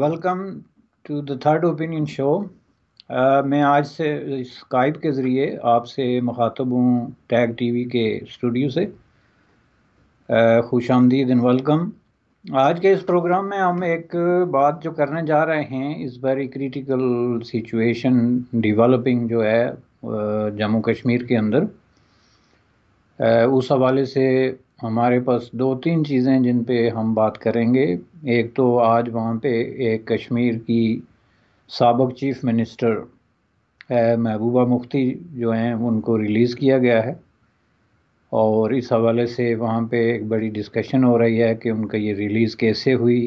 welcome to the third opinion show मैं आज से स्काइप के ज़रिए आपसे मुखातब हूँ टैग टीवी के स्टूडियो से खुश आमदीद एंड वेलकम आज के इस प्रोग्राम में हम एक बात जो करने जा रहे हैं इस वेरी क्रिटिकल सिचुएशन डेवलपिंग जो है uh, जम्मू कश्मीर के अंदर uh, उस हवाले से हमारे पास दो तीन चीज़ें जिन पे हम बात करेंगे एक तो आज वहाँ पे एक कश्मीर की सबक चीफ़ मिनिस्टर महबूबा मुफ्ती जो हैं उनको रिलीज़ किया गया है और इस हवाले से वहाँ पे एक बड़ी डिस्कशन हो रही है कि उनका ये रिलीज़ कैसे हुई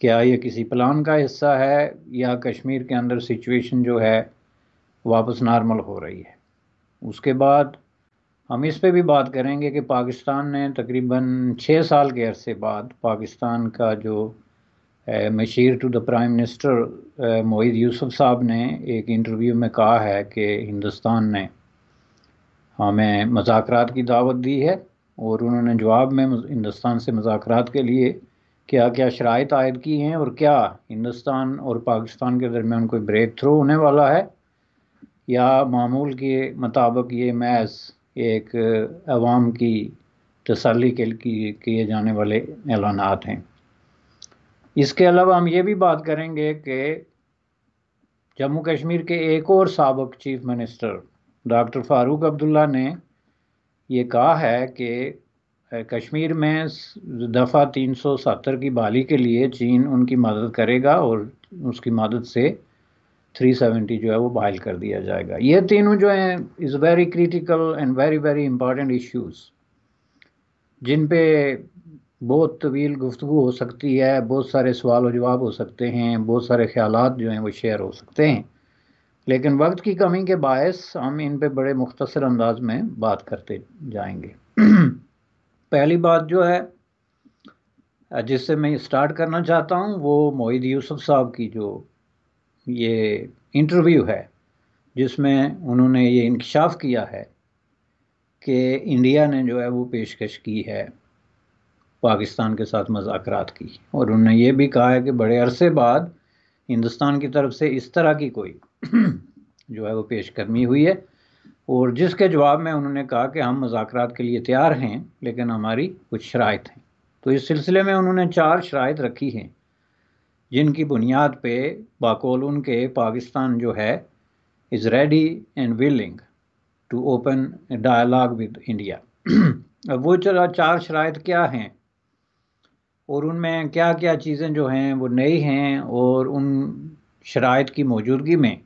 क्या ये किसी प्लान का हिस्सा है या कश्मीर के अंदर सिचुएशन जो है वापस नॉर्मल हो रही है उसके बाद हम इस पे भी बात करेंगे कि पाकिस्तान ने तकरीबन छः साल के अरसे बाद पाकिस्तान का जो मशीर to the prime minister Moeed Yusuf sahab ने एक इंटरव्यू में कहा है कि हिंदुस्तान ने हमें मजाक की दावत दी है और उन्होंने जवाब में हिंदुस्तान से मजाक के लिए क्या क्या शराइ आयद की हैं और क्या हिंदुस्तान और पाकिस्तान के दरमियान कोई ब्रेक थ्रू होने वाला है या मामूल के मुताबिक ये मैज एक आवाम की तसली के किए जाने वाले ऐलान हैं इसके अलावा हम ये भी बात करेंगे कि जम्मू कश्मीर के एक और सबक chief minister doctor Farooq Abdullah ने ये कहा है कि कश्मीर में दफ़ा तीन सौ सत्तर की बहाली के लिए चीन उनकी मदद करेगा और उसकी मदद से 370 जो है वो बहाल कर दिया जाएगा ये तीनों जो हैं is very critical and very very important issues जिन पे बहुत तवील गुफ्तु हो सकती है बहुत सारे सवाल व जवाब हो सकते हैं बहुत सारे ख्याल जो हैं वो शेयर हो सकते हैं लेकिन वक्त की कमी के बायस हम इन पे बड़े मुख्तर अंदाज में बात करते जाएंगे पहली बात जो है जिससे मैं स्टार्ट करना चाहता हूँ वो मोहिद यूसुफ साहब की जो ये इंटरव्यू है जिसमें उन्होंने ये इंकशाफ किया है कि इंडिया ने जो है वो पेशकश की है पाकिस्तान के साथ मजाकरात की और उन्होंने ये भी कहा है कि बड़े अरसे बाद हिंदुस्तान की तरफ से इस तरह की कोई जो है वो पेशकदमी हुई है और जिसके जवाब में उन्होंने कहा कि हम मजाकरात के लिए तैयार हैं लेकिन हमारी कुछ शराइ हैं तो इस सिलसिले में उन्होंने चार शराइ रखी हैं जिनकी बुनियाद पे बाकोलून के पाकिस्तान जो है is ready and willing to open dialogue with India अब वो चला चार शरात क्या हैं और उनमें क्या क्या चीज़ें जो हैं वो नई हैं और उन शराय की मौजूदगी में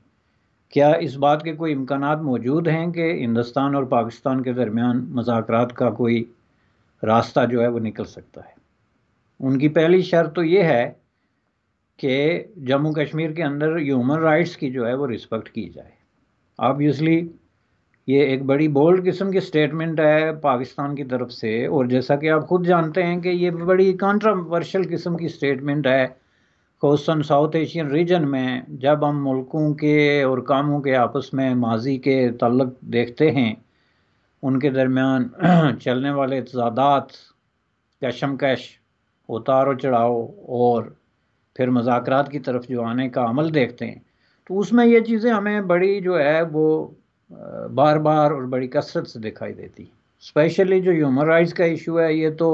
क्या इस बात के कोई इम्कान मौजूद हैं कि हिंदुस्तान और पाकिस्तान के दरमियान मजाक का कोई रास्ता जो है वो निकल सकता है उनकी पहली शर्त तो ये है कि जम्मू कश्मीर के अंदर ह्यूमन राइट्स की जो है वो रिस्पेक्ट की जाए ऑब्वियसली ये एक बड़ी बोल्ड किस्म की स्टेटमेंट है पाकिस्तान की तरफ से और जैसा कि आप खुद जानते हैं कि ये बड़ी कॉन्ट्रावर्शल किस्म की स्टेटमेंट है खौसन साउथ एशियन रीजन में जब हम मुल्कों के और कामों के आपस में माजी के तल्लक देखते हैं उनके दरमियान चलने वाले कशम कश उतार चढ़ाव और फिर मजाक की तरफ जो आने का अमल देखते हैं तो उसमें ये चीज़ें हमें बड़ी जो है वो बार बार और बड़ी कसरत से दिखाई देती स्पेशली जो ह्यूमन राइट्स का इशू है ये तो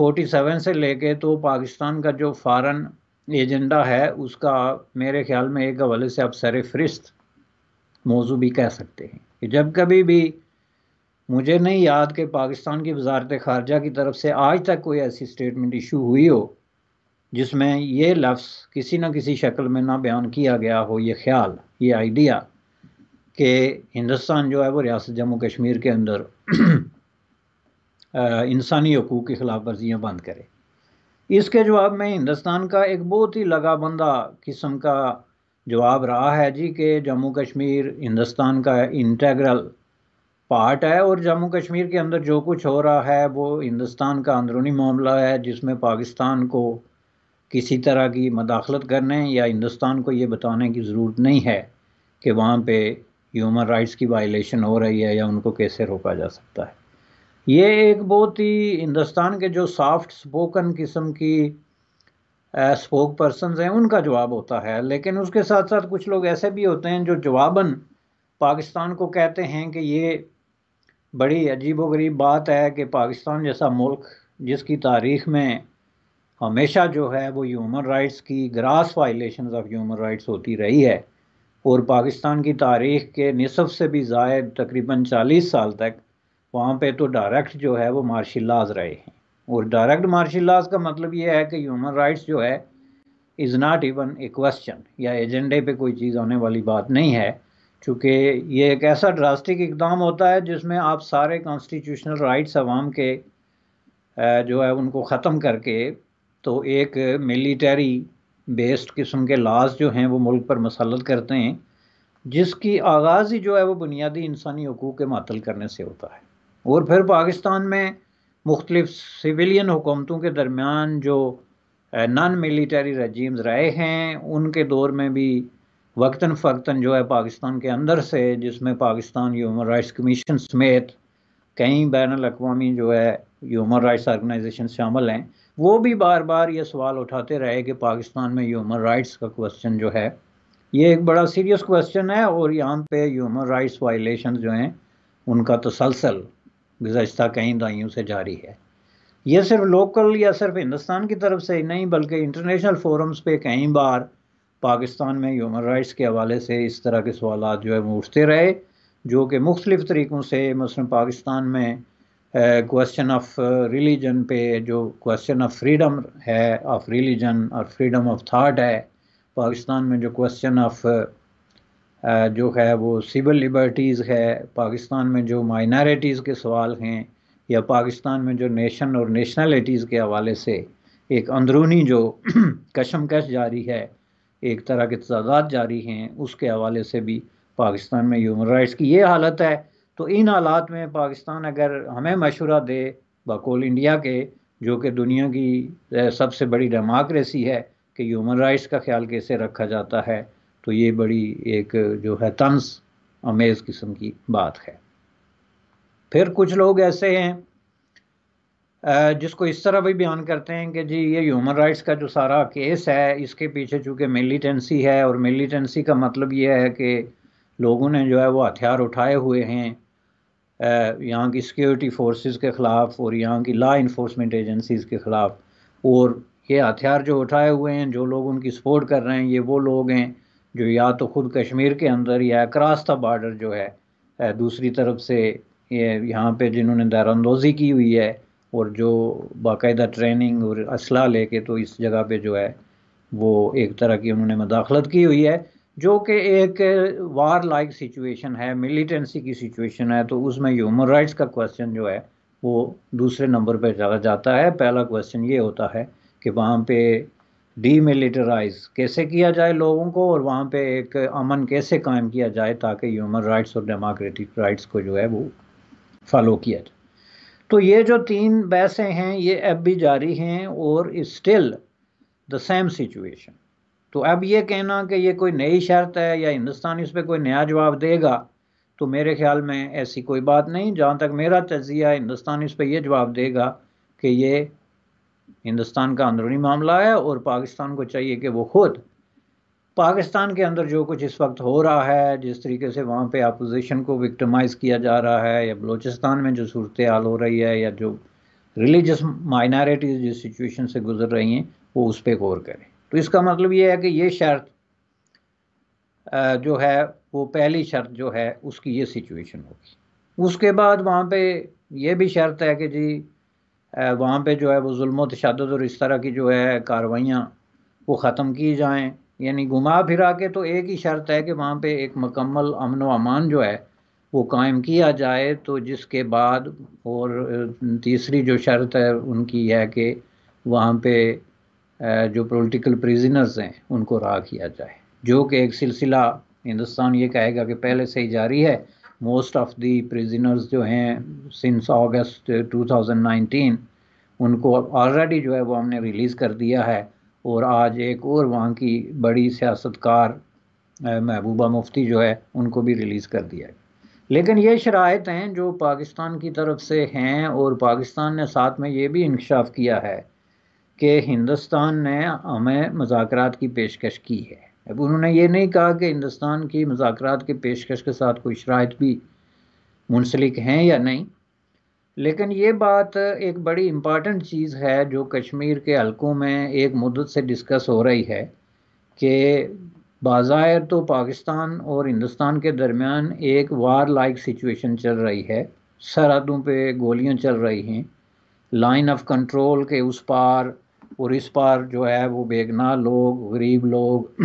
47 से लेके तो पाकिस्तान का जो फ़ारन एजेंडा है उसका मेरे ख्याल में एक हवाले से आप सर फहरिस्त मौजू भी कह सकते हैं कि जब कभी भी मुझे नहीं याद कि पाकिस्तान की वजारत ख़ारजा की तरफ से आज तक कोई ऐसी स्टेटमेंट इशू हुई हो जिसमें ये लफ्ज़ किसी न किसी शक्ल में ना बयान किया गया हो ये ख्याल ये आइडिया कि हिंदुस्तान जो है वो रियासत जम्मू कश्मीर के अंदर इंसानी हकूक़ की ख़िलाफ़ वर्जियाँ बंद करे इसके जवाब में हिंदुस्तान का एक बहुत ही लगाबंदा किस्म का जवाब रहा है जी कि जम्मू कश्मीर हिंदुस्तान का इंटेग्रल पार्ट है और जम्मू कश्मीर के अंदर जो कुछ हो रहा है वो हिंदुस्तान का अंदरूनी मामला है जिसमें पाकिस्तान को किसी तरह की मदाखलत करने या हिंदुस्तान को ये बताने की ज़रूरत नहीं है कि वहाँ पे ह्यूमन राइट्स की वायलेशन हो रही है या उनको कैसे रोका जा सकता है ये एक बहुत ही हिंदुस्तान के जो सॉफ्ट स्पोकन किस्म की स्पोक पर्सन हैं उनका जवाब होता है लेकिन उसके साथ साथ कुछ लोग ऐसे भी होते हैं जो जवाबन पाकिस्तान को कहते हैं कि ये बड़ी अजीब व गरीब बात है कि पाकिस्तान जैसा मुल्क जिसकी तारीख में हमेशा जो है वो ह्यूमन राइट्स की gross violation of human rights होती रही है और पाकिस्तान की तारीख के निसब से भी जायद तकरीबन 40 साल तक वहाँ पे तो डायरेक्ट जो है वो मार्शल लाज रहे हैं और डायरेक्ट मार्शल लाज का मतलब ये है कि ह्यूमन राइट्स जो है is not even a question या एजेंडे पे कोई चीज़ आने वाली बात नहीं है चूँकि ये एक ऐसा ड्रास्टिक इकदाम होता है जिसमें आप सारे कॉन्स्टिट्यूशनल राइट्स आवाम के जो है उनको ख़त्म करके तो एक मिलिटरी बेस्ड किस्म के लाज जो हैं वो मुल्क पर मसलत करते हैं जिसकी आगाज़ ही जो है वो बुनियादी इंसानी हकूक़ के मातल करने से होता है और फिर पाकिस्तान में मुख्तलिफ सिविलियन हुकूमतों के दरमियान जो नॉन मिलिटरी रजीम्स रहे हैं उनके दौर में भी वक्ता फ़क्ता जो है पाकिस्तान के अंदर से जिसमें पाकिस्तान ह्यूमन राइट्स कमीशन समेत कई बैन अवी जो है ह्यूमन राइट्स आर्गनाइजेशन शामिल हैं वो भी बार बार ये सवाल उठाते रहे कि पाकिस्तान में ह्यूमन राइट्स का क्वेश्चन जो है ये एक बड़ा सीरियस क्वेश्चन है और यहाँ पे ह्यूमन राइट्स वायलेशन जो हैं उनका तसलसल तो गुजशत कई दाइयों से जारी है ये सिर्फ लोकल या सिर्फ हिंदुस्तान की तरफ से ही नहीं बल्कि इंटरनेशनल फोरम्स पे कई बार पाकिस्तान में ह्यूमन राइट्स के हवाले से इस तरह के सवाल जो है वो उठते रहे जो कि मुख्तलिफ़ तरीक़ों से मसलन पाकिस्तान में क्वेश्चन ऑफ रिलीजन पे जो क्वेश्चन ऑफ फ्रीडम है ऑफ रिलीजन और फ्रीडम ऑफ थाट है पाकिस्तान में जो क्वेश्चन ऑफ uh, uh, जो है वो सिविल लिबर्टीज़ है पाकिस्तान में जो माइनॉरिटीज़ के सवाल हैं या पाकिस्तान में जो नेशन और नेशनलिटीज़ के हवाले से एक अंदरूनी जो कशमकश जारी है एक तरह के तजाद जारी हैं उसके हवाले से भी पाकिस्तान में ह्यूमन राइट्स की ये हालत है तो इन हालात में पाकिस्तान अगर हमें मशवरा दे बकोल इंडिया के जो कि दुनिया की सबसे बड़ी डेमोक्रेसी है कि ह्यूमन राइट्स का ख्याल कैसे रखा जाता है तो ये बड़ी एक जो है तंस अमेज़ किस्म की बात है फिर कुछ लोग ऐसे हैं जिसको इस तरह भी बयान करते हैं कि जी ये ह्यूमन राइट्स का जो सारा केस है इसके पीछे चूँकि मिलिटेंसी है और मिलिटेंसी का मतलब ये है कि लोगों ने जो है वो हथियार उठाए हुए हैं यहाँ की सिक्योरिटी फोर्सेस के ख़िलाफ़ और यहाँ की लॉ इन्फोर्समेंट एजेंसीज़ के ख़िलाफ़ और ये हथियार जो उठाए हुए हैं जो लोग उनकी सपोर्ट कर रहे हैं ये वो लोग हैं जो या तो ख़ुद कश्मीर के अंदर या क्रॉस द बॉर्डर जो है दूसरी तरफ से ये यहाँ पे जिन्होंने दारानंदोज़ी की हुई है और जो बाकायदा ट्रेनिंग और असला लेके तो इस जगह पे जो है वो एक तरह की उन्होंने मदाखलत की हुई है जो कि एक वार लाइक सिचुएशन है मिलिटेंसी की सिचुएशन है तो उसमें ह्यूमन राइट्स का क्वेश्चन जो है वो दूसरे नंबर पर चला जाता है पहला क्वेश्चन ये होता है कि वहाँ पे डीमिलिटराइज कैसे किया जाए लोगों को और वहाँ पे एक अमन कैसे कायम किया जाए ताकि ह्यूमन राइट्स और डेमोक्रेटिक राइट्स को जो है वो फॉलो किया जाए तो ये जो तीन बहसें हैं ये अब भी जारी हैं और स्टिल द सेम सिचुएशन तो अब ये कहना कि ये कोई नई शर्त है या हिंदुस्तान इस पर कोई नया जवाब देगा तो मेरे ख्याल में ऐसी कोई बात नहीं जहाँ तक मेरा तजिया हिंदुस्तान इस पर यह जवाब देगा कि ये हिंदुस्तान का अंदरूनी मामला है और पाकिस्तान को चाहिए कि वो खुद पाकिस्तान के अंदर जो कुछ इस वक्त हो रहा है जिस तरीके से वहाँ पे अपोजिशन को विक्टिमाइज़ किया जा रहा है या बलूचिस्तान में जो सूरत हाल हो रही है या जो रिलीजस माइनॉरिटीज़ जिस सिचुएशन से गुजर रही हैं वो उस पर गौर करें तो इसका मतलब ये है कि ये शर्त जो है वो पहली शर्त जो है उसकी ये सिचुएशन होगी उसके बाद वहाँ पे ये भी शर्त है कि जी वहाँ पे जो है वो जुल्म तशद और इस तरह की जो है कार्रवाइयाँ वो ख़त्म की जाएँ यानी घुमा फिरा के तो एक ही शर्त है कि वहाँ पे एक मकम्मल अमन व अमान जो है वो कायम किया जाए तो जिसके बाद और तीसरी जो शर्त है उनकी है कि वहाँ पे जो पॉलिटिकल प्रिजनर्स हैं उनको रहा किया जाए जो कि एक सिलसिला हिंदुस्तान ये कहेगा कि पहले से ही जारी है मोस्ट ऑफ दी प्रिजनर्स जो हैं सिंस अगस्त 2019 उनको ऑलरेडी जो है वो हमने रिलीज़ कर दिया है और आज एक और वहाँ की बड़ी सियासतकार महबूबा मुफ्ती जो है उनको भी रिलीज़ कर दिया है लेकिन ये शरात हैं जो पाकिस्तान की तरफ से हैं और पाकिस्तान ने साथ में ये भी इंकशाफ किया है कि हिंदुस्तान ने हमें मजाक की पेशकश की है अब उन्होंने ये नहीं कहा कि हिंदुस्तान की मज़ाक की पेशकश के साथ कोई शरात भी मुंसलिक हैं या नहीं लेकिन ये बात एक बड़ी इम्पॉर्टेंट चीज़ है जो कश्मीर के हल्कों में एक मुद्दत से डिस्कस हो रही है कि बाज़ायर तो पाकिस्तान और हिंदुस्तान के दरमियान एक वार लाइक सिचुएशन चल रही है सरहदों पे गोलियां चल रही हैं लाइन ऑफ कंट्रोल के उस पार और इस पार जो है वो बेगना लोग गरीब लोग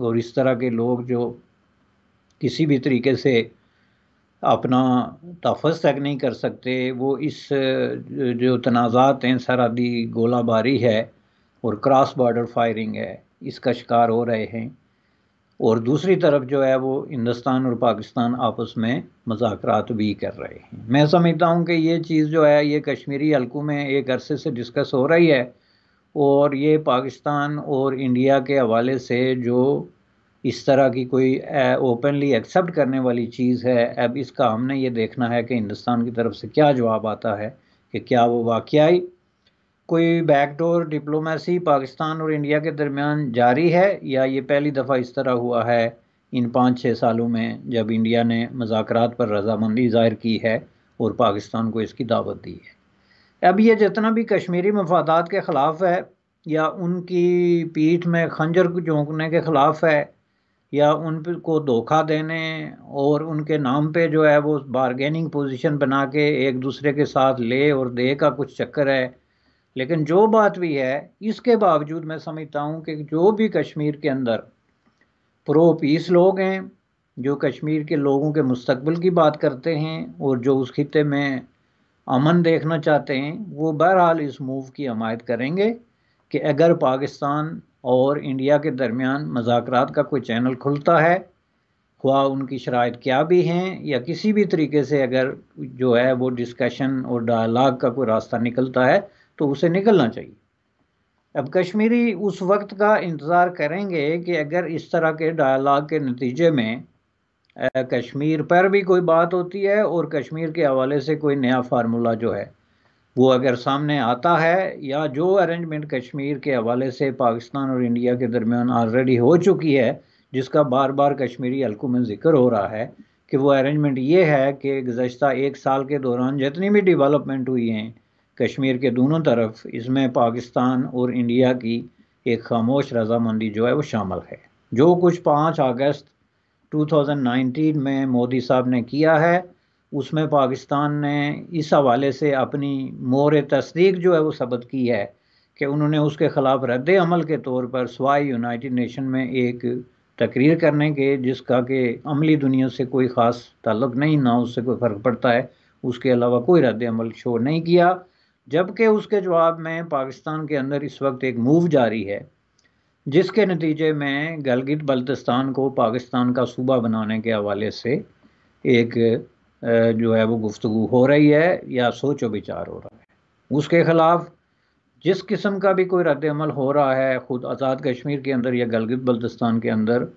और इस तरह के लोग जो किसी भी तरीके से अपना तहफ़ तक नहीं कर सकते वो इस जो तनाज़ात हैं सरहदी गोलाबारी है और क्रॉस बॉर्डर फायरिंग है इसका शिकार हो रहे हैं और दूसरी तरफ जो है वो हिंदुस्तान और पाकिस्तान आपस में मजाक भी कर रहे हैं मैं समझता हूँ कि ये चीज़ जो है ये कश्मीरी हलकों में एक अरसे से डिस्कस हो रही है और ये पाकिस्तान और इंडिया के हवाले से जो इस तरह की कोई ओपनली एक्सेप्ट करने वाली चीज़ है अब इसका हमने ये देखना है कि हिंदुस्तान की तरफ से क्या जवाब आता है कि क्या वो वाकई कोई बैकडोर डिप्लोमेसी पाकिस्तान और इंडिया के दरमियान जारी है या ये पहली दफ़ा इस तरह हुआ है इन पाँच छः सालों में जब इंडिया ने मजाक पर रजामंदी ज़ाहिर की है और पाकिस्तान को इसकी दावत दी है अब ये जितना भी कश्मीरी मफादात के ख़िलाफ़ है या उनकी पीठ में खंजर झोंकने के ख़िलाफ़ है या उन को धोखा देने और उनके नाम पे जो है वो बारगेनिंग पोजीशन बना के एक दूसरे के साथ ले और दे का कुछ चक्कर है लेकिन जो बात भी है इसके बावजूद मैं समझता हूँ कि जो भी कश्मीर के अंदर प्रो पीस लोग हैं जो कश्मीर के लोगों के मुस्तबिल की बात करते हैं और जो उस खत्े में अमन देखना चाहते हैं वो बहरहाल इस मूव की हमायत करेंगे कि अगर पाकिस्तान और इंडिया के दरमियान मजाक का कोई चैनल खुलता है ख्वा उनकी शराइ क्या भी हैं या किसी भी तरीके से अगर जो है वो डिस्कशन और डायलाग का कोई रास्ता निकलता है तो उसे निकलना चाहिए अब कश्मीरी उस वक्त का इंतज़ार करेंगे कि अगर इस तरह के डायलाग के नतीजे में कश्मीर पर भी कोई बात होती है और कश्मीर के हवाले से कोई नया फार्मूला जो है वो अगर सामने आता है या जो अरेंजमेंट कश्मीर के हवाले से पाकिस्तान और इंडिया के दरमियान ऑलरेडी हो चुकी है जिसका बार बार कश्मीरी हल्कों में जिक्र हो रहा है कि वो अरेंजमेंट ये है कि गुजशत एक साल के दौरान जितनी भी डेवलपमेंट हुई हैं कश्मीर के दोनों तरफ इसमें पाकिस्तान और इंडिया की एक खामोश रजामंदी जो है वो शामिल है जो कुछ पाँच अगस्त 2019 में मोदी साहब ने किया है उसमें पाकिस्तान ने इस हवाले से अपनी मोर तस्दीक जो है वो सबक की है कि उन्होंने उसके ख़िलाफ़ रद्द अमल के तौर पर स्वाई यूनाइटेड नेशन में एक तकरीर करने के जिसका कि अमली दुनिया से कोई ख़ास ताल्लुक़ नहीं ना उससे कोई फ़र्क पड़ता है उसके अलावा कोई रद्द अमल शो नहीं किया जबकि उसके जवाब में पाकिस्तान के अंदर इस वक्त एक मूव जारी है जिसके नतीजे में गलगित बल्तिस्तान को पाकिस्तान का सूबा बनाने के हवाले से एक जो है वो गुफ्तु हो रही है या सोचो विचार हो रहा है उसके ख़िलाफ़ जिस किस्म का भी कोई रद्द हो रहा है ख़ुद आज़ाद कश्मीर के अंदर या गलगित बल्तिस्तान के अंदर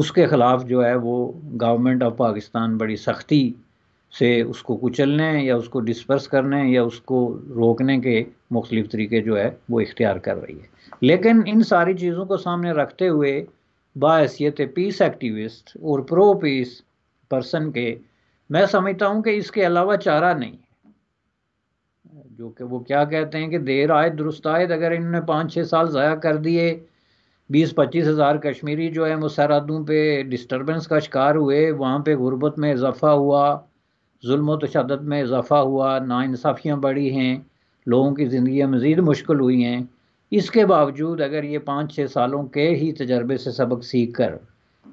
उसके ख़िलाफ़ जो है वो गवर्नमेंट ऑफ पाकिस्तान बड़ी सख्ती से उसको कुचलने या उसको डिस्पर्स करने या उसको रोकने के मुख्तलिफ तरीके जो है वो इख्तियार कर रही है लेकिन इन सारी चीज़ों को सामने रखते हुए बासीत पीस एक्टिविस्ट और प्रो पीस पर्सन के मैं समझता हूँ कि इसके अलावा चारा नहीं जो कि वो क्या कहते हैं कि देर आए दुरुस्त आए अगर इन्होंने पाँच छः साल ज़ाया कर दिए बीस पच्चीस हज़ार कश्मीरी जो है वो सरहदों पर डिस्टर्बेंस का शिकार हुए वहाँ पे गुर्बत में इजाफा हुआ जुल्म व तशद में इजाफा हुआ नाानसाफ़ियाँ बढ़ी हैं लोगों की ज़िंदगी मज़ीद मुश्किल हुई हैं इसके बावजूद अगर ये पाँच छः सालों के ही तजर्बे से सबक सीख कर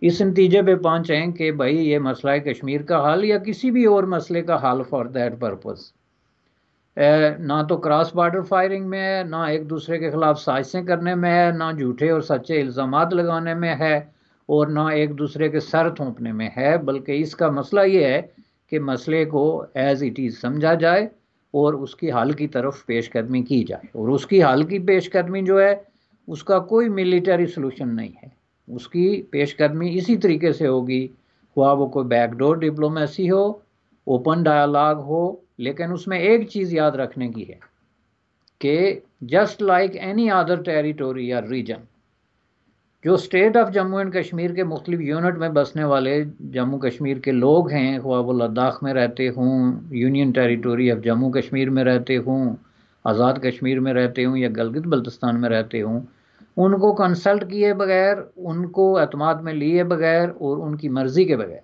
इस नतीजे पर पहुँचें कि भाई ये मसला है कश्मीर का हाल या किसी भी और मसले का हाल फॉर देट पर्पज़ ना तो क्रॉस बार्डर फायरिंग में है ना एक दूसरे के ख़िलाफ़ साजिशें करने में है ना झूठे और सच्चे इल्ज़ाम लगाने में है और ना एक दूसरे के सर थोपने में है बल्कि इसका मसला ये है के मसले को एज इट इज़ समझा जाए और उसकी हाल की तरफ पेशकदमी की जाए और उसकी हाल की पेशकदमी जो है उसका कोई मिलिटरी सोल्यूशन नहीं है उसकी पेशकदमी इसी तरीके से होगी हुआ वो कोई बैकडोर डिप्लोमेसी हो ओपन डायलॉग हो लेकिन उसमें एक चीज़ याद रखने की है कि just like any other territory या रीजन जो state of Jammu and Kashmir के मुख्तु यूनिट में बसने वाले जम्मू कश्मीर के लोग हैं हुआ वो लद्दाख में रहते हों union territory of Jammu Kashmir में रहते हों आज़ाद कश्मीर में रहते हों या गलगित बल्तिस्तान में रहते हों उनको कंसल्ट किए बगैर उनको अतमाद में लिए बगैर और उनकी मर्ज़ी के बगैर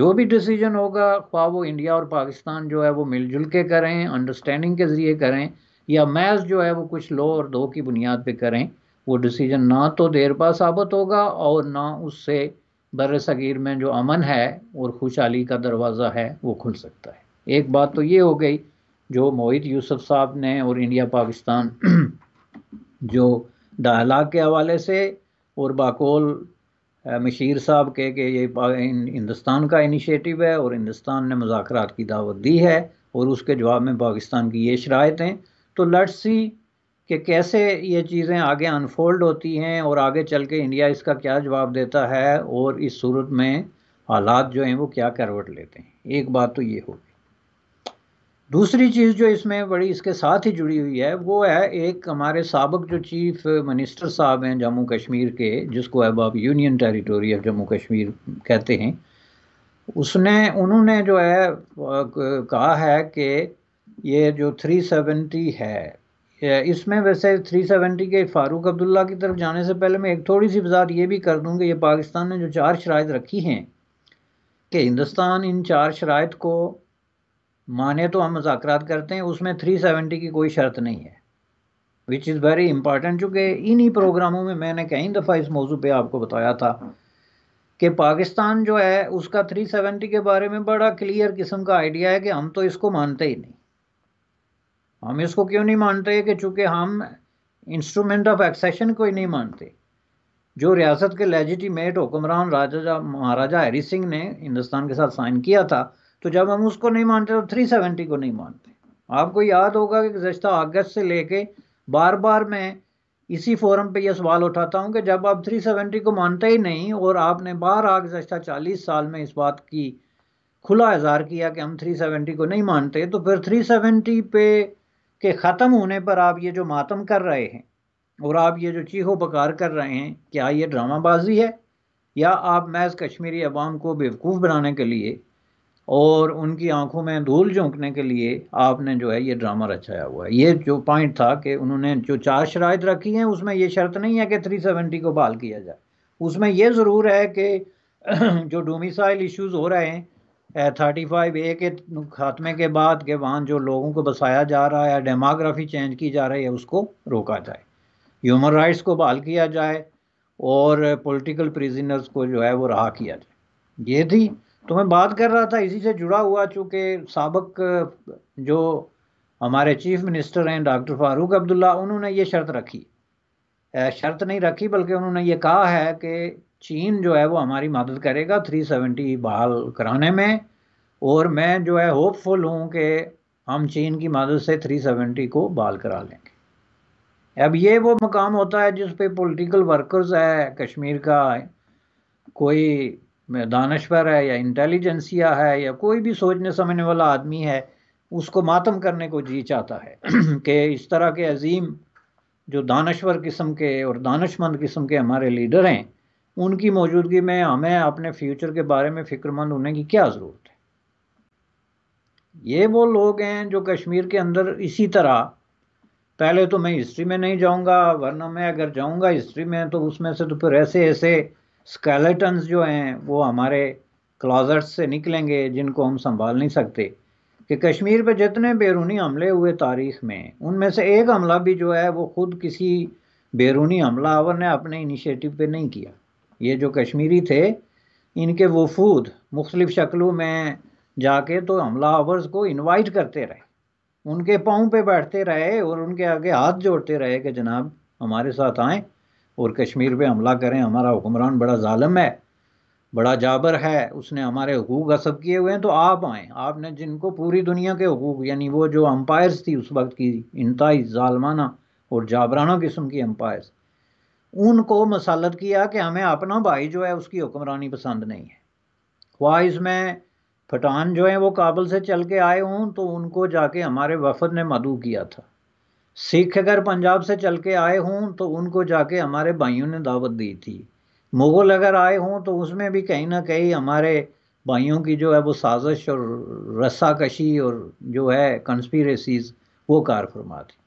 जो भी डिसीजन होगा ख्वा वो इंडिया और पाकिस्तान जो है वो मिलजुल के करें अंडरस्टैंडिंग के ज़रिए करें या मैज जो है वो कुछ लो और दो की बुनियाद पर करें वो डिसीजन ना तो देर पा साबित होगा और ना उससे बर सगीर में जो अमन है और खुशहाली का दरवाज़ा है वो खुल सकता है एक बात तो ये हो गई जो मोहित यूसुफ साहब ने और इंडिया पाकिस्तान जो डायलाग के हवाले से और बाकोल मशीर साहब के कि ये हिंदुस्तान का इनिशिएटिव है और हिंदुस्तान ने मुजाकर की दावत दी है और उसके जवाब में पाकिस्तान की ये शरायतें हैं तो लेट्स सी कि कैसे ये चीज़ें आगे अनफोल्ड होती हैं और आगे चल के इंडिया इसका क्या जवाब देता है और इस सूरत में हालात जो हैं वो क्या करवट लेते हैं एक बात तो ये होगी दूसरी चीज़ जो इसमें बड़ी इसके साथ ही जुड़ी हुई है वो है एक हमारे सबक जो चीफ मिनिस्टर साहब हैं जम्मू कश्मीर के जिसको अब आप union territory of Jammu Kashmir कहते हैं उसने उन्होंने जो है कहा है कि ये जो 370 है इसमें वैसे 370 के फारूक अब्दुल्ला की तरफ जाने से पहले मैं एक थोड़ी सी वजात ये भी कर दूँ कि ये पाकिस्तान ने जो चार शराय रखी हैं कि हिंदुस्तान इन चार शराय को माने तो हम मुजाकर करते हैं उसमें 370 की कोई शर्त नहीं है विच इज़ वेरी इंपॉर्टेंट चूँकि इन्हीं प्रोग्रामों में मैंने कई दफ़ा इस मौजू पर आपको बताया था कि पाकिस्तान जो है उसका सेवेंटी के बारे में बड़ा क्लियर किस्म का आइडिया है कि हम तो इसको मानते ही नहीं हम इसको क्यों नहीं मानते कि चूंकि हम इंस्ट्रूमेंट ऑफ एक्सेशन को ही नहीं मानते जो रियासत के लेजिटिमेट हुक्मरान राजा महाराजा हरी सिंह ने हिंदुस्तान के साथ साइन किया था तो जब हम उसको नहीं मानते तो थ्री सेवेंटी को नहीं मानते आपको याद होगा कि गुजशत अगस्त से लेके बार बार मैं इसी फोरम पे यह सवाल उठाता हूँ कि जब आप 370 को मानते ही नहीं और आपने बार आ गुजशत चालीस साल में इस बात की खुला इजहार किया कि हम 370 को नहीं मानते तो फिर 370 पे कि ख़त्म होने पर आप ये जो मातम कर रहे हैं और आप ये जो चीहो बकार कर रहे हैं क्या ये ड्रामाबाजी है या आप महज कश्मीरी अवाम को बेवकूफ़ बनाने के लिए और उनकी आंखों में धूल झोंकने के लिए आपने जो है ये ड्रामा रचाया हुआ है ये जो पॉइंट था कि उन्होंने जो चार शराय रखी हैं उसमें ये शर्त नहीं है कि थ्री सेवेंटी को बहाल किया जाए उसमें यह ज़रूर है कि जो डोमिसाइल इश्यूज़ हो रहे हैं थर्टी फाइव ए के खात्मे के बाद के वहाँ जो लोगों को बसाया जा रहा है डेमोग्राफी चेंज की जा रही है उसको रोका जाए ह्यूमन राइट्स को बहाल किया जाए और पॉलिटिकल प्रिजनर्स को जो है वो रहा किया जाए ये थी तो मैं बात कर रहा था इसी से जुड़ा हुआ चूँकि सबक जो हमारे चीफ मिनिस्टर हैं डॉक्टर फारूक अब्दुल्ला उन्होंने ये शर्त रखी शर्त नहीं रखी बल्कि उन्होंने ये कहा है कि चीन जो है वो हमारी मदद करेगा 370 बहाल कराने में और मैं जो है होपफुल हूँ कि हम चीन की मदद से 370 को बहाल करा लेंगे अब ये वो मकाम होता है जिस पे पॉलिटिकल वर्कर्स है कश्मीर का कोई दानश्वर है या इंटेलिजेंसिया है या कोई भी सोचने समझने वाला आदमी है उसको मातम करने को जी चाहता है कि इस तरह के अजीम जो दानश्वर किस्म के और दानशमंद किस्म के हमारे लीडर हैं उनकी मौजूदगी में हमें अपने फ्यूचर के बारे में फ़िक्रमंद होने की क्या ज़रूरत है ये वो लोग हैं जो कश्मीर के अंदर इसी तरह पहले तो मैं हिस्ट्री में नहीं जाऊंगा वरना मैं अगर जाऊंगा हिस्ट्री में तो उसमें से तो फिर ऐसे ऐसे स्केलेटन्स जो हैं वो हमारे क्लाजट से निकलेंगे जिनको हम संभाल नहीं सकते कि कश्मीर पर जितने बैरूनी हमले हुए तारीख में उनमें से एक हमला भी जो है वो खुद किसी बैरूनी हमलावर ने अपने इनिशिएटिव पे नहीं किया ये जो कश्मीरी थे इनके वफूद मुख्तलिफ़ शक्लों में जाके तो हमला आवर्स को इनवाइट करते रहे उनके पाँव पे बैठते रहे और उनके आगे हाथ जोड़ते रहे कि जनाब हमारे साथ आएँ और कश्मीर पे हमला करें हमारा हुक्मरान बड़ा ालम है बड़ा जाबर है उसने हमारे हकूक गसब किए हुए हैं तो आप आएँ आपने जिनको पूरी दुनिया के हकूक यानी वो जो अम्पायर्स थी उस वक्त की इंतहाई ालमाना और जाबराना किस्म की अम्पायर्स उनको मसालत किया कि हमें अपना भाई जो है उसकी हुक्मरानी पसंद नहीं है ख्वाहिश में फटान जो है वो काबुल से चल के आए हों तो उनको जाके हमारे वफद ने मदू किया था सिख अगर पंजाब से चल के आए हों तो उनको जाके हमारे भाइयों ने दावत दी थी मुग़ल अगर आए हों तो उसमें भी कहीं ना कहीं हमारे भाइयों की जो है वो साजिश और रस्साकशी और जो है कंस्पिरेसीज़ वो कार फरमा थी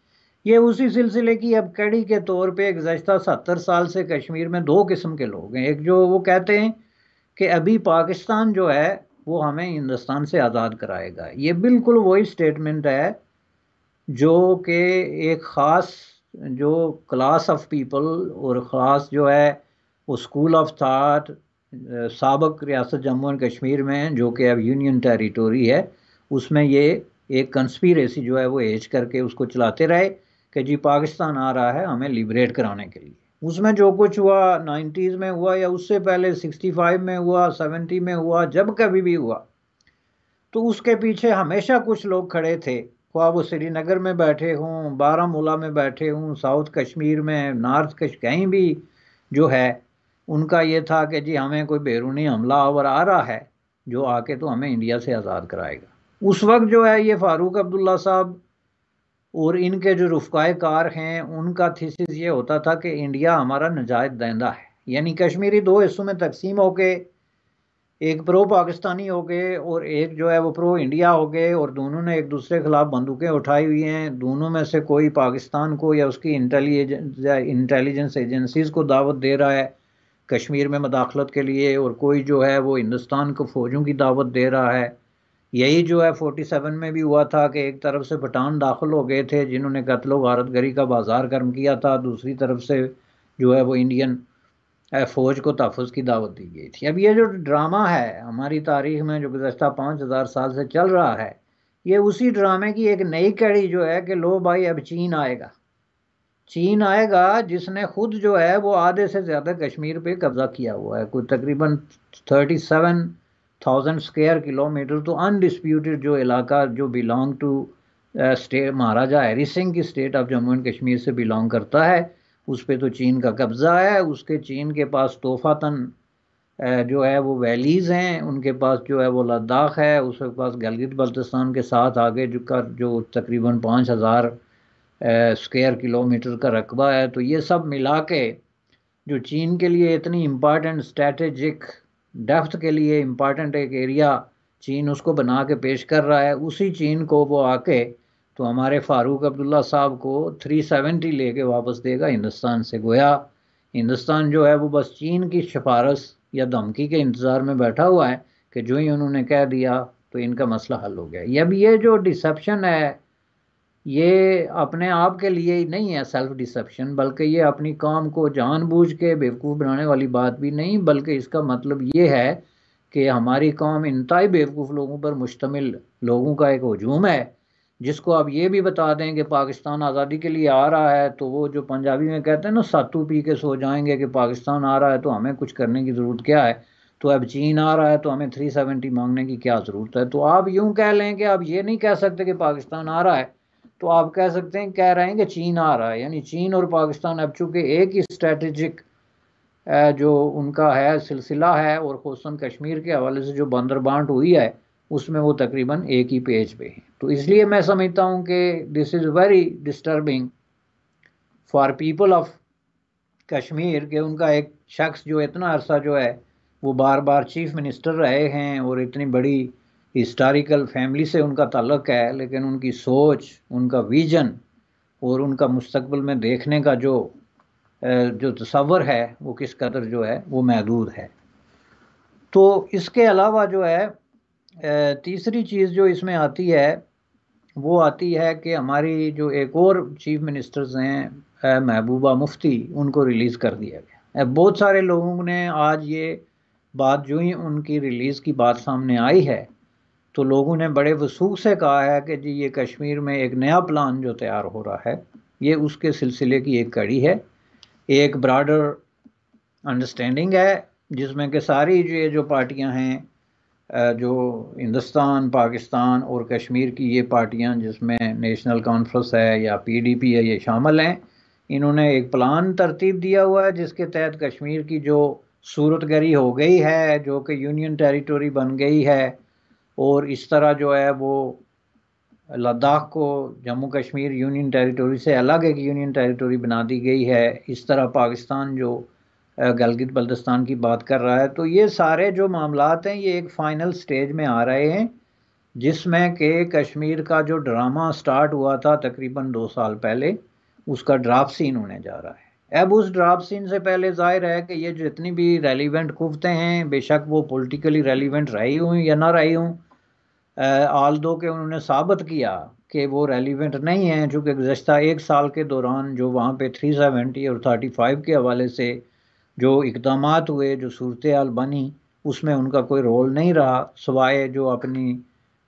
ये उसी सिलसिले की अब कड़ी के तौर पे गुजशत सत्तर साल से कश्मीर में दो किस्म के लोग हैं एक जो वो कहते हैं कि अभी पाकिस्तान जो है वो हमें हिंदुस्तान से आज़ाद कराएगा ये बिल्कुल वही स्टेटमेंट है जो कि एक ख़ास जो क्लास ऑफ पीपल और ख़ास जो है वो स्कूल ऑफ थाट सबक रियासत जम्मू एंड कश्मीर में जो कि अब यूनियन टेरिटोरी है उसमें ये एक कंस्पीरेसी जो है वो एज करके उसको चलाते रहे कि जी पाकिस्तान आ रहा है हमें लिबरेट कराने के लिए उसमें जो कुछ हुआ नाइन्टीज़ में हुआ या उससे पहले सिक्सटी फाइव में हुआ सेवेंटी में हुआ जब कभी भी हुआ तो उसके पीछे हमेशा कुछ लोग खड़े थे ख्वा वो श्रीनगर में बैठे हों बारामूला में बैठे हों साउथ कश्मीर में नॉर्थ कश कहीं भी जो है उनका ये था कि जी हमें कोई बैरूनी हमला और आ रहा है जो आके तो हमें इंडिया से आज़ाद कराएगा उस वक्त जो है ये फ़ारूक अब्दुल्ला साहब और इनके जो रुफाए कार हैं उनका थीसिस ये होता था कि इंडिया हमारा नजायत दहंदा है यानी कश्मीरी दो हिस्सों में तकसीम हो गए एक प्रो पाकिस्तानी हो गए और एक जो है वो प्रो इंडिया हो गए और दोनों ने एक दूसरे के खिलाफ बंदूकें उठाई हुई हैं दोनों में से कोई पाकिस्तान को या उसकी इंटेलिजेंस इंटेलिजेंस एजेंसीज को दावत दे रहा है कश्मीर में मदाखलत के लिए और कोई जो है वो हिंदुस्तान को फ़ौजों की दावत दे रहा है यही जो है 47 में भी हुआ था कि एक तरफ से पठान दाखिल हो गए थे जिन्होंने कत्लो गरी का बाजार गर्म किया था दूसरी तरफ से जो है वो इंडियन फ़ौज को तहफ़ की दावत दी गई थी अब ये जो ड्रामा है हमारी तारीख में जो गुजशत पाँच हज़ार साल से चल रहा है ये उसी ड्रामे की एक नई कड़ी जो है कि लो भाई अब चीन आएगा चीन आएगा जिसने खुद जो है वो आधे से ज़्यादा कश्मीर पे कब्ज़ा किया हुआ है कोई तकरीबन thirty seven thousand square kilometre तो अनडिस्प्यूटेड जो इलाका जो belong to state Maharaja Hari Singh की state of Jammu and Kashmir से बिलोंग करता है उस पर तो चीन का कब्ज़ा है उसके चीन के पास तोहफातन uh, जो है वो वैलीज़ हैं उनके पास जो है वो लद्दाख है उसके पास गलगित बल्तिस्तान के साथ आगे जो का जो तकरीबन पाँच हज़ार स्क्वायर किलोमीटर का रकबा है तो ये सब मिला के जो चीन के लिए इतनी इम्पॉर्टेंट स्ट्रेटेजिक डेफ्थ के लिए इम्पॉर्टेंट एक एरिया चीन उसको बना के पेश कर रहा है उसी चीन को वो आके तो हमारे फारूक अब्दुल्ला साहब को 370 लेके वापस देगा हिंदुस्तान से गोया हिंदुस्तान जो है वो बस चीन की सिफारस या धमकी के इंतज़ार में बैठा हुआ है कि जो ही उन्होंने कह दिया तो इनका मसला हल हो गया अब ये जो डिसप्शन है ये अपने आप के लिए ही नहीं है सेल्फ डिसेप्शन बल्कि ये अपनी काम को जानबूझ के बेवकूफ़ बनाने वाली बात भी नहीं बल्कि इसका मतलब ये है कि हमारी काम इंतहाई बेवकूफ़ लोगों पर मुश्तमिल लोगों का एक हजूम है जिसको आप ये भी बता दें कि पाकिस्तान आज़ादी के लिए आ रहा है तो वो जो पंजाबी में कहते हैं ना सातू पी के सो जाएंगे कि पाकिस्तान आ रहा है तो हमें कुछ करने की ज़रूरत क्या है तो अब चीन आ रहा है तो हमें थ्री सेवेंटी मांगने की क्या ज़रूरत है तो आप यूँ कह लें कि आप ये नहीं कह सकते कि पाकिस्तान आ रहा है तो आप कह सकते हैं कह रहे हैं कि चीन आ रहा है यानी चीन और पाकिस्तान अब चूंकि एक ही स्ट्रेटजिक जो उनका है सिलसिला है और खसूस कश्मीर के हवाले से जो बंदरबांट हुई है उसमें वो तकरीबन एक ही पेज पे हैं तो इसलिए मैं समझता हूँ कि this is very disturbing for people of Kashmir के उनका एक शख्स जो इतना अरसा जो है वो बार बार चीफ मिनिस्टर रहे हैं और इतनी बड़ी हिस्टारिकल फैमिली से उनका ताल्लुक है लेकिन उनकी सोच उनका विजन और उनका मुस्तबल में देखने का जो जो तस्वर है वो किस कदर जो है वो महदूद है तो इसके अलावा जो है तीसरी चीज़ जो इसमें आती है वो आती है कि हमारी जो एक और चीफ मिनिस्टर्स हैं महबूबा मुफ्ती उनको रिलीज़ कर दिया गया बहुत सारे लोगों ने आज ये बात जो ही उनकी रिलीज़ की बात सामने आई है तो लोगों ने बड़े वसूख से कहा है कि जी ये कश्मीर में एक नया प्लान जो तैयार हो रहा है ये उसके सिलसिले की एक कड़ी है एक ब्राडर अंडरस्टैंडिंग है जिसमें कि सारी ये जो पार्टियां हैं जो हिंदुस्तान पाकिस्तान और कश्मीर की ये पार्टियां जिसमें नेशनल कॉन्फ्रेंस है या पीडीपी है ये शामिल हैं इन्होंने एक प्लान तरतीब दिया हुआ है जिसके तहत कश्मीर की जो सूरतगरी हो गई है जो कि यूनियन टेरिटोरी बन गई है और इस तरह जो है वो लद्दाख को जम्मू कश्मीर यूनियन टेरिटरी से अलग एक यूनियन टेरिटरी बना दी गई है इस तरह पाकिस्तान जो गलगित बल्दिस्तान की बात कर रहा है तो ये सारे जो मामला हैं ये एक फ़ाइनल स्टेज में आ रहे हैं जिसमें कि कश्मीर का जो ड्रामा स्टार्ट हुआ था तकरीबन दो साल पहले उसका ड्राफ्ट सीन होने जा रहा है अब उस ड्राफ्ट सीन से पहले जाहिर है कि ये जितनी भी रेलिवेंट कुफ्तें हैं बेशक वो पॉलिटिकली रेलिवेंट रही हूँ या ना रही हूँ आल दो के उन्होंने साबित किया कि वो रेलिवेंट नहीं हैं चूँकि गुजशत एक साल के दौरान जो वहाँ पे थ्री सेवेंटी और थर्टी फाइव के हवाले से जो इकदाम हुए जो सूरत हाल बनी उसमें उनका कोई रोल नहीं रहा सवाए जो अपनी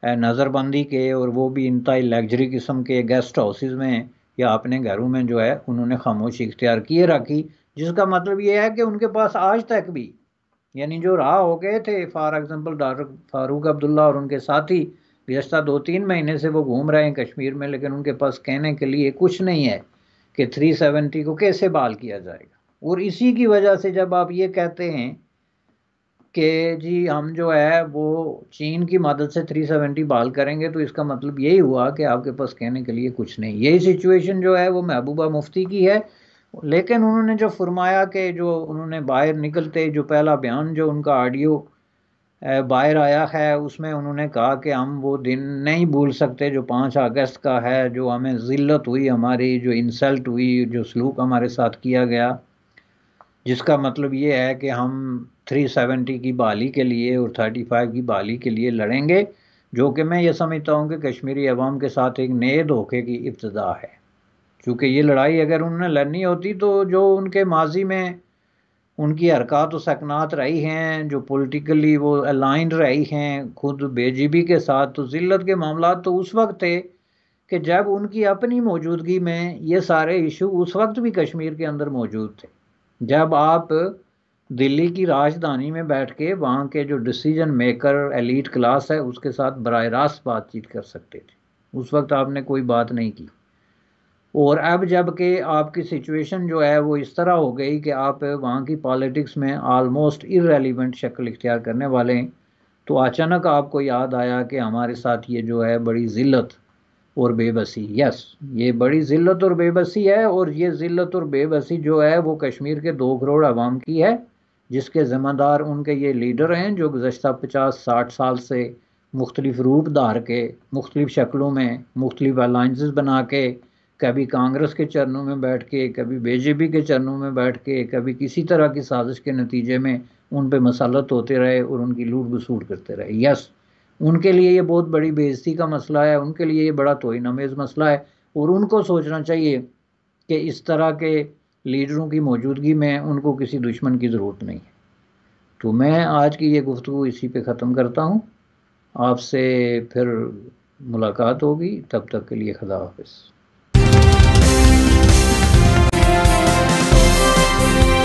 नज़रबंदी के और वो भी इंतई लग्जरी किस्म के गेस्ट हाउसेज में या अपने घरों में जो है उन्होंने खामोशी इख्तियार किए रखी जिसका मतलब ये है कि उनके पास आज तक भी यानी जो रहा हो गए थे फॉर एग्ज़ाम्पल फारूक अब्दुल्ला और उनके साथी गुजशत दो तीन महीने से वो घूम रहे हैं कश्मीर में लेकिन उनके पास कहने के लिए कुछ नहीं है कि 370 को कैसे बहाल किया जाएगा और इसी की वजह से जब आप ये कहते हैं कि जी हम जो है वो चीन की मदद से 370 बहाल करेंगे तो इसका मतलब यही हुआ कि आपके पास कहने के लिए कुछ नहीं यही सिचुएशन जो है वो महबूबा मुफ्ती की है लेकिन उन्होंने जो फरमाया कि जो उन्होंने बाहर निकलते जो पहला बयान जो उनका ऑडियो बाहर आया है उसमें उन्होंने कहा कि हम वो दिन नहीं भूल सकते जो पाँच अगस्त का है जो हमें ज़िल्त हुई हमारी जो इंसल्ट हुई जो सलूक हमारे साथ किया गया जिसका मतलब ये है कि हम 370 की बहाली के लिए और 35 की बहाली के लिए लड़ेंगे जो कि मैं ये समझता हूँ कि कश्मीरी अवाम के साथ एक नए धोखे की इब्तदा है क्योंकि ये लड़ाई अगर उन्होंने लड़नी होती तो जो उनके माजी में उनकी हरकत व सकनात रही हैं जो पॉलिटिकली वो अलाइन रही हैं खुद बेजीबी के साथ तो ज़िल्त के मामला तो उस वक्त थे कि जब उनकी अपनी मौजूदगी में ये सारे इशू उस वक्त भी कश्मीर के अंदर मौजूद थे जब आप दिल्ली की राजधानी में बैठ के वहाँ के जो डिसीजन मेकर एलिट क्लास है उसके साथ बर रास्त बातचीत कर सकते थे उस वक्त आपने कोई बात नहीं की और अब जब आपकी सिचुएशन जो है वो इस तरह हो गई कि आप वहाँ की पॉलिटिक्स में आलमोस्ट इरेलीवेंट शक्ल इख्तियार करने वाले हैं तो अचानक आपको याद आया कि हमारे साथ ये जो है बड़ी ज़िल्लत और बेबसी यस ये बड़ी ज़िल्लत और बेबसी है और ये ज़िल्लत और बेबसी जो है वो कश्मीर के दो करोड़ आवाम की है जिसके ज़िम्मेदार उनके ये लीडर हैं जो गुज्त पचास साठ साल से मुख्तलिफ रूप धार के मुख्तलिफ शक्लों में मुख्तलिफ अलाइंस बना के कभी कांग्रेस के चरणों में बैठ के कभी बीजेपी के चरणों में बैठ के कभी किसी तरह की साजिश के नतीजे में उन पर मसालत होते रहे और उनकी लूट घसूट करते रहे यस उनके लिए ये बहुत बड़ी बेजती का मसला है उनके लिए ये बड़ा नमेज मसला है और उनको सोचना चाहिए कि इस तरह के लीडरों की मौजूदगी में उनको किसी दुश्मन की ज़रूरत नहीं है तो मैं आज की ये गुफ्तु इसी पे ख़त्म करता हूँ आपसे फिर मुलाकात होगी तब तक के लिए खुदा हाफिज़ Thank you